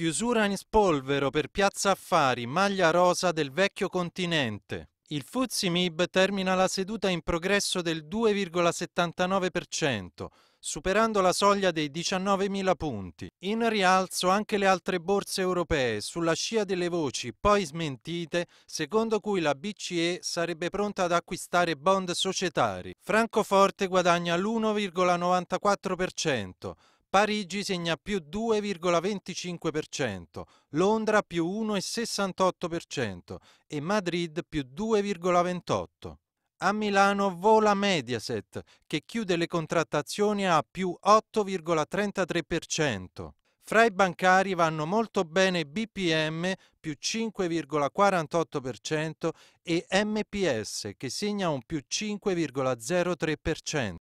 Chiusura in spolvero per Piazza Affari, maglia rosa del vecchio continente. Il Fuzzi MIB termina la seduta in progresso del 2,79%, superando la soglia dei 19.000 punti. In rialzo anche le altre borse europee, sulla scia delle voci poi smentite, secondo cui la BCE sarebbe pronta ad acquistare bond societari. Francoforte guadagna l'1,94%. Parigi segna più 2,25%, Londra più 1,68% e Madrid più 2,28%. A Milano vola Mediaset, che chiude le contrattazioni a più 8,33%. Fra i bancari vanno molto bene BPM più 5,48% e MPS che segna un più 5,03%.